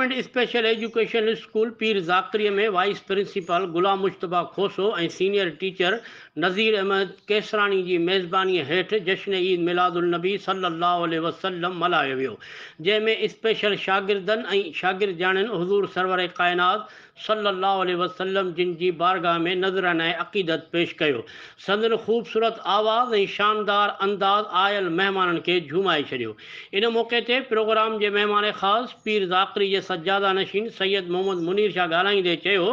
government special education school Pir Zakaria में vice principal Ghulam Mujtaba Khoso ए senior teacher Nazir Ahmed Kesrani की मेज़बानी हेठ जश्न ईद मिलादुलनबी सलाहु वसलम मल्हायो वियो स्पेशल शागिर्दनि शागिर्दान हज़ूर सरवर काइनात सलाहु वसलम जिन जी बारगाह में नज़र ऐं अक़ीदत पेश कयो संदनि ख़ूबसूरत आवाज़ ऐं शानदार अंदाज़ आयल महिमाननि खे झुमाए छॾियो इन मौक़े ते प्रोग्राम जे महिमान ख़ासि पीर ज़ाकरी जे सजादा नशीन सैद मोहम्मद मुनीर शाह ॻाल्हाईंदे चयो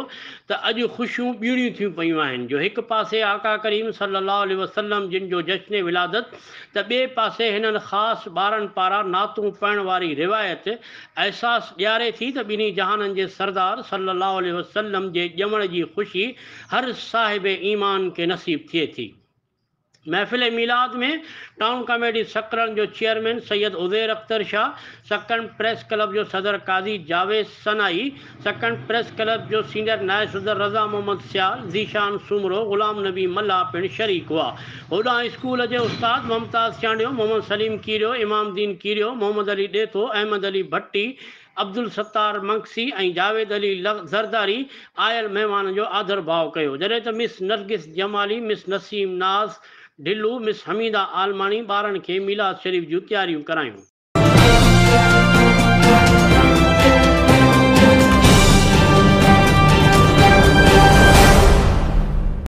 त अॼु ख़ुशियूं ॿीड़ियूं थियूं पयूं आहिनि जो हिकु पासे आका करीम सलाहु वसलम जिन जो जशन विलादत त ॿिए पासे हिननि ख़ासि ॿारनि पारां नातू पाइण वारी रिवायत अहसासु ॾियारे थी त ॿिन्ही जहाननि जे सरदार सलाहु वसल्लम जे ॼमण जी ख़ुशी हर साहिब ईमान खे नसीब थिए थी महफ़िल मिलाद में टाउन कमेटी सकरन जो chairman Syed Uder Akhtar Shah Sakrand press club जो सदर कादी जावेद सनाई सकरन प्रेस क्लब जो सीनियर नायब सदर रज़ा मोहम्मद सियाल ज़ीशान सुमरो ग़ुलाम नबी मल्ला पिणु शरीक हुआ होॾां स्कूल जे उस्ताद मुमताज़ चांडियो मोहम्मद सलीम कीरियो इमामदीन कीरियो मोहम्मद अली ॾेथो अहमद अली भट्टी अब्दुल सत्तार मंगसी ऐं जावेद अली ज़रदारी आयल महिमान जो आदर भाव कयो जॾहिं त मिस नरगिस जमाली मिस नसीम नास ढिलू मिस हमीदा आलमाणी ॿारनि खे मिलाज़ शरीफ़ जूं तयारियूं करायूं